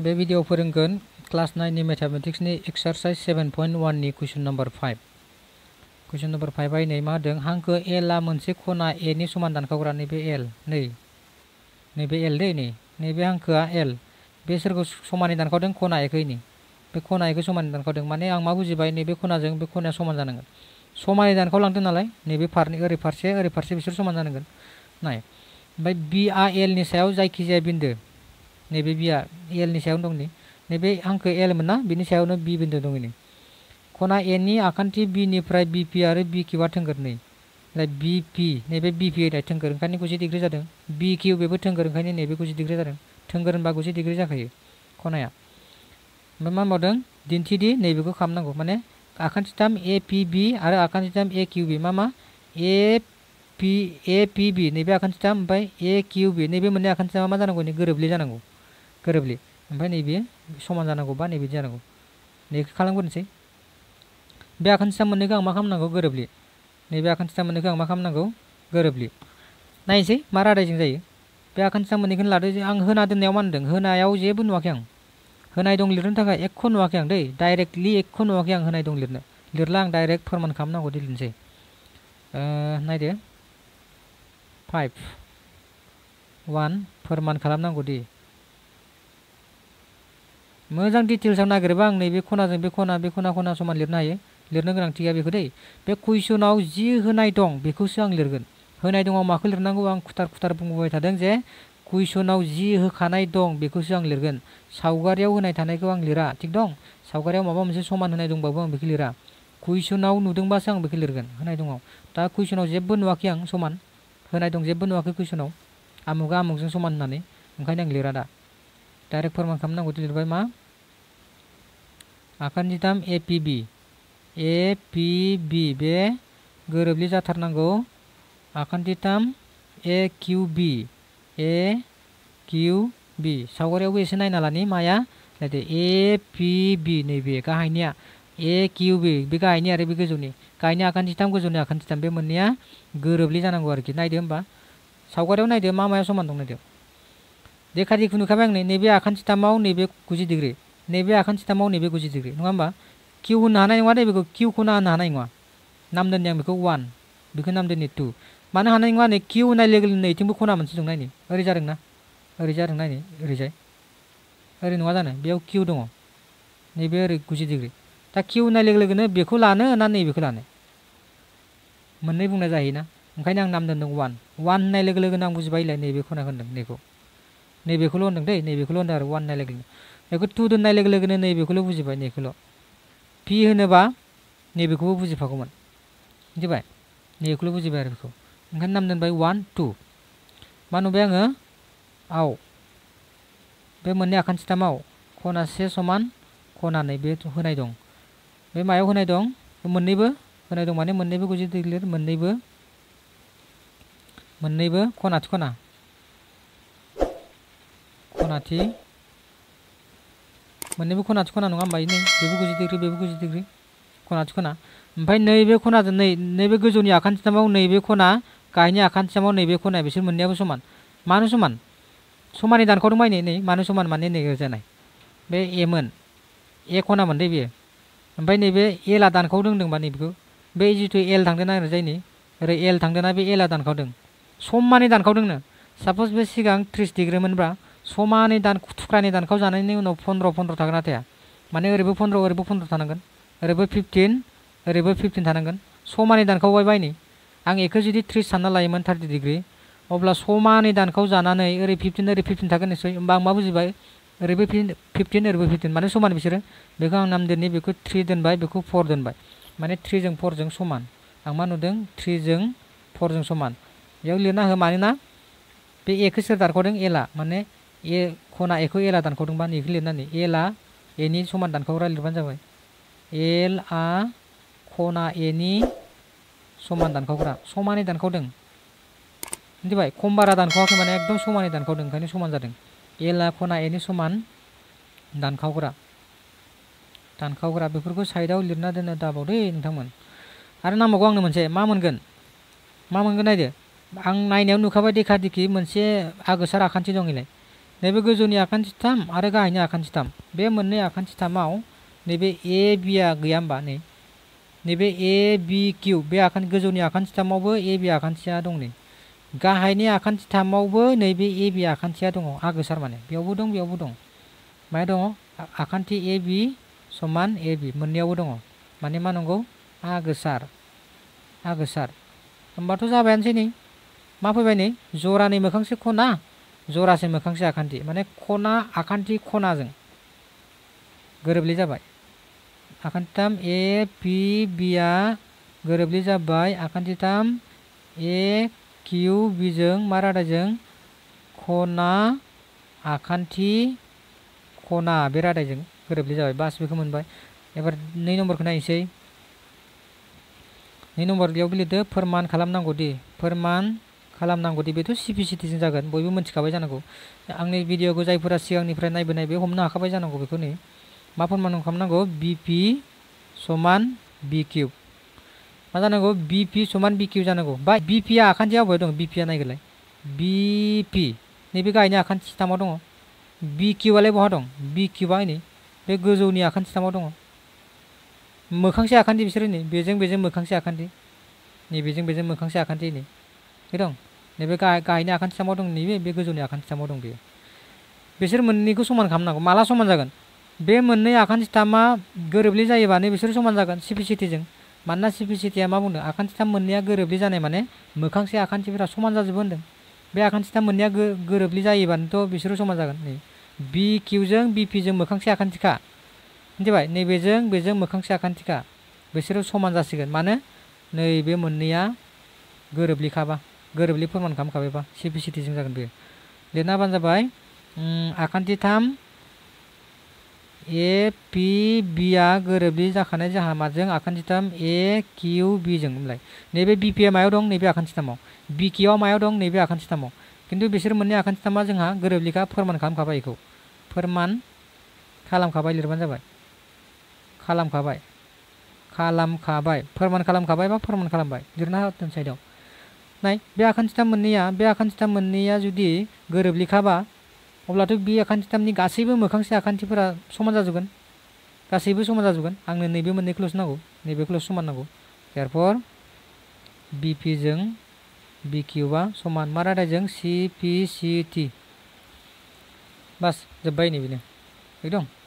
बे video फोरोंगोन class nine नि mathematics नि एक्सारसाइज सेभेन पइन्ट नि question number five question number आइ नै मा होदों हांखो एल आ मोनसे खना ए नि समान दानखावग्रा नैबे एल नै नैबे एल दै नै नैबे हांखोआ एल बे सोरखौ समानै दानखावदों खना एखै नि बे खना एखौ समानै दानखावदों माने आं मा बुजिबाय नैबे खनाजों बे खनाया समान जानांगोन समानै दानखावलांदों नालाय नैबे फारनि ओरै फारसे ओरै फारसे बिसोर समान जानांगोन नाय ओमफ्राय बि आ एलनि सायाव जायखिजाया बिन्दो नैबे बी एलनि सौ दंनि नैबे हांखो एल मोनना बिनि सायावनो बि बिन्दो दंनि खना एनि आखान्थि बिनिफ्राय बिपि आरो बि किउआ थोंगोरनै ओमफ्राय बिपि नैबे बिपि होनाय थोंगोर ओंखायनो गुजि डिग्री जादों बी किउ बेबो थोंगोर ओंखायनो नैबे गुजि डिग्री जादों थोंगोर होनबा गुजि डिग्रि जाखायो खनाया ओमफ्राय मा मावदों दिन्थिदि नैबेखौ खालामनांगौ माने आखान्थिथाम ए पी बि आरो आखान्थिथाम ए किउ बी मा मा A P A P B नैबे आखान्थिथाम ओमफ्राय ए किउ बी नैबे मोननै आखान्थिथामा मा जानांगौ गोरोबलि जानांगौ गोरोबलि ओमफ्राय नैबे समान जानांगौ नैबिदि जानांगौ नैखौ खालामग्रोनोसै बे आखान्थिसा मोननैखौ आं मा खालामनांगौ गोरोबलि नैबे आखान्थिसा मोननैखौ आं मा खालामनांगौ गोरोबलि नायनोसै मा रादायजों जायो बे आखान्थिसा मोननैखौनो लादो आं होना दोननायाव मा होनदों होनायाव जेबो नुवाखै आं होनाय दं लिरनो थाखाय एकख' नुवाखै आं दै डाइरेक्टलि एकख' नुवाखै आं होनाय दं लिरनो लिरला आं डाइरेक्ट फोरमान खालामनांगौ दि लिरनोसै नायदो फाइभ वान फोरमान खालामनांगौ दि मोजां डिटेल्स नागिरबा आं नैबे खनाजों बे खना बे खना खना समान लिरनो हायो लिरनो गोनांथि गैया बेखौ दै बे कुइसनाव जि होनाय दं बेखौसो आं लिरगोन होनाय दङ माखौ लिरनांगौ आं खुथार खुथार बुंबाय थादों जे कुइसनाव जि होखानाय दं बेखौसो आं लिरगोन सावगारियाव होनाय थानायखौ आं लिरा थिग दं सावगारियाव माबा मोनसे समान होनाय दंबाबो आं बेखौ लिरा कुइसनाव नुदोंबासो आं बेखौ लिरगोन होनाय दङ दा कुइसनाव जेबो नुवाखै आं समान होनाय दं जेबो नुवाखै कुइसनाव आमुगा आमुगजों समान होननानै ओंखायनो आं लिरा दा डाइरेक्ट फोरमान खालामनांगौ लिरबाय मा akan ditam A P B A P B B gerobli jatuh nanggo akan ditam A Q B A Q B sawore wis nai nalani maya lede A P B nih B ya A Q B B kahinya ada B kah ini akan ditam kejuni akan ditam B menia gerobli jatuh nanggo lagi nai dia mbak sawore nai dia mama ya soman tuh nai dia dekat di gunung kambing nih B akan ditam mau nih B kuji नैबे आखान्थि थामाव नैबे गुजि degree नङा होमबा किउ होनो हानाय नङा नैबेखौ किउखौनो होनो हानाय नङा नाम दोननि आं बेखौ वान बेखौ नाम दोननि टु मानो हानाय नङा नै किउ होनाय लोगो लोगोनो नैथिंबो खना मोनसे दं नायनि ओरै जादों ना ओरै जादों नायनि ओरैजाय ओरै नङा जानो बेयाव किउ दङ नैबे ओरै गुजि डिग्रि दा किउ होनाय लोगो लोगोनो बेखौ लानो ना नैबेखौ लानो मोननै बुंनाय जाहैयोना ओंखायनो आं नाम दोनदों वान वान होननाय लोगो लोगोनो आं बुजिबायलाय नैबे खनाखौ होनदों नैखौ नैबेखौल' होनदों दै नैबेखौल' होनदों आरो वान होननाय लोगो लोगो बेखौ टु दोननाय लोगो लोगोनो नैबेखौल' बुजिबाय नैखौल' पि होनोबा नैबेखौबो बुजिफागौमोन मिथिबाय नैबेखौल' बुजिबाय आरो बेखौ ओंखायनो नाम दोनबाय वान टु मा नुबाय आङो आव बे मोननै आखान्थिथामाव खना से समान खना नै बे होनाय दं बे मायाव होनाय दं मोननैबो होनाय दं माने मोननैबो गुजि दिग्लिर मोननैबो मोननैबो खनाथि खना खनाथि मोननैबो खना खना नङा होमबा नै बेबो गुजि डिग्रि बेबो गुजि डिग्रि खना खना ओमफ्राय नैबे खनाजों नै नैबे गोजौनि आखान्थिनामाव नैबे खना गाहायनि आखान्थिनामाव नैबे खना बिसोर मोननैयाबो समान मानो समान समानै दानखावदोंबाय नै नै मानो समान माने नै जानाय बे एमोन ए खना मोनदै बेयो ओमफ्राय नैबे एलआ दानखावदों होन्दोंबा नैबेखौ बे जितु एल थांदों आरो जायनि ओरै एल थांदोंना बे एलआ दानखावदों समानै दानखावदोंनो साप'ज बे सिगां थ्रिस डिग्रिमोनब्रा समानै दान थुख्रानि दानखौ जानायनि उनाव फन्द्र फन्द्र थागोन ना थाया माने ओरैबो फन्द्र ओरैबो फन्द्र थानांगोन ओरैबो फिफ्टिन ओरैबो फिफ्टिन थानांगोन समानै दानखौ बायबाय आं बेखौ जुदि थ्रिस सानना लायोमोन थार्टि डिग्रि अब्ला समानै दानखौ जानानै ओरै फिफ्टिन ओरै फिफ्टिन थागोन निसय होमबा आं मा बुजिबाय ओरैबो फिफ्टिन ओरैबो फिफ्टिन माने समान बिसोरो बेखौ आं नाम दोननि बेखौ थ्रि दोनबाय बेखौ फर दोनबाय माने थ्रिजों फरजों समान आं मा नुदों थ्रिजों फरजों समान बेयाव लिरना हो मानोना बे एखौ सोर दानख'दों एला माने ए खना एखौ एला दानखौ दंबा लिरनानै एला एनि समान दानखौ रायलिरबानो जाबाय एल आ खना एनि समान दानखावग्रा समानै दानखावदों मिथिबाय खम बारा दानखावाखै माने एकदम समानै दानखावदों ओंखायनो समान जादों एला खना एनि समान दानखावग्रा दानखावग्रा बेफोरखौ साइडआव लिरना दोननो दाबाव दै नोंथांमोन आरो नांबावगौ आंनो मोनसे मा मोनगोन मा मोनगोन नायदो आं नायनायाव नुखाबाय देखा देखि मोनसे आगोसार आखान्थि दं इलाय नैबे गोजौनि आखान्थि थाम आरो गाहायनि आखान्थि थाम बे मोननै आखान्थि थामाव नैबे ए बिआ गैया होमबा नै नैबे ए बि किउ बे आखान्थि गोजौनि आखान्थि थामावबो ए बि आखान्थिया दं नै गाहायनि आखान्थि थामावबो नैबे ए बि आखान्थिया दङ आगोसार माने बेयावबो दं बेयावबो दं माया दङ आखान्थि ए बि समान ए बि मोननैयावबो दङ माने मा नंगौ आगोसार आगोसार होमबाथ' जाबायानोसै नै मा फैबाय नै जरानि मोखांसे खना जरासे मोखांसे आखान्ति माने खना आखान्थि खनाजों गोरोबलि जाबाय आखान्थिथाम ए पि आ गोरोबलि जाबाय आखान्थिथाम ए किउ बिजों मा रादायजों खना आखान्थि खना बे रादायजों गोरोबलि जाबाय बास बेखौ मोनबाय एबार नै নম্বरखौ नायनोसै नै नम्बर बेयाव गेलेदो फोरमान खालामनांगौ दि फोरमान खालामनांगौदि बेथ' सिपिसिटिजों जागोन बयबो मिथिखाबाय जानांगौ आंनि भिडिअखौ जायफोरा सिगांनिफ्राय नायबोनाय बे हमनो हाखाबाय जानांगौ बेखौ मा फोरमान खालामनांगौ बिपि समान बि किउब मा जानांगौ बिपि समान बि किउब जानांगौ बा बिपिआ आखान्थियाव अबेहाय दं बिपिआ नायगोरलाय बिपि नैबे गाहायनि आखान्थिथामाव दङ बि किउआलाय बहा दं बि किउआ नै बे गोजौनि आखान्थिथामाव दङ मोखांसे आखान्थि बिसोरो नै बेजों बेजों मोखांसे आखान्थि नै बेजों बेजों मोखांसे आखान्थि नै बे दं नैबे गाहायनि आखान्थि सामाव दं नैबे बे गोजौनि आखान्थि सामाव दं बेयो बिसोर मोननैखौ समान खालामनांगौ माला समान जागोन बे मोननै आखान्थि थामा गोरोबलि जायोबानो बिसोर समान जागोन सिपिसिटिजों मानोना सिपिसिटिया मा बुंदों आखान्थि थाम मोननैया गोरोबलि जानाय माने मोखांसे आखान्थिफोरा समान जाजोबो होन्दों बे आखान्थि थाम मोननैया गोरोबलि जायोबानोथ' बिसोरो समान जागोन नै बि किउजों बि पिजों मोखांसे आखान्थिखा मिथिबाय नैबेजों बेजों मोखांसे आखान्थिखा बिसोरो समान जासिगोन मानो नैबे मोननैया गोरोबलिखाबा गोरोबलि फोरमान खालामखाबायबा सिम्प्लिसिटिजों जागोन बेयो लिरना होबानो जाबाय आखान्थि थाम ए पि बिआ गोरोबलि जाखानाय जाहा माजों आखान्थि थाम ए किउ बिजों होमलाय नैबे बिपिआ मायाव दं नैबे आखान्थि थामाव बि किउआ मायाव दं नैबे आखान्थि थामाव खिन्थु बिसोर मोननै आखान्थि थामा जोंहा गोरोबलिखा फोरमान खालामखाबाय बेखौ फोरमान खालामखाबाय लिरबानो जाबाय खालामखाबाय खालामखाबाय फोरमान खालामखाबाय बा फोरमान खालामबाय लिरना होदों साइडआव नाय बे आखान्थिथाम मोननैया बे आखान्थिथाम मोननैया जुदि गोरोबलिखाबा अब्लाथ' बे आखान्थिथामनि गासैबो मोखांसे आखान्थिफोरा समान जाजोबगोन गासैबो समान जाजोबगोन आंनो नैबे मोननै क्लस नांगौ नैबे समान नांगौ एरफर बिपिजों बिकिउआ समान मा रादायजों सिपिसिटि बास जोब्बाय नै बेनो एकदम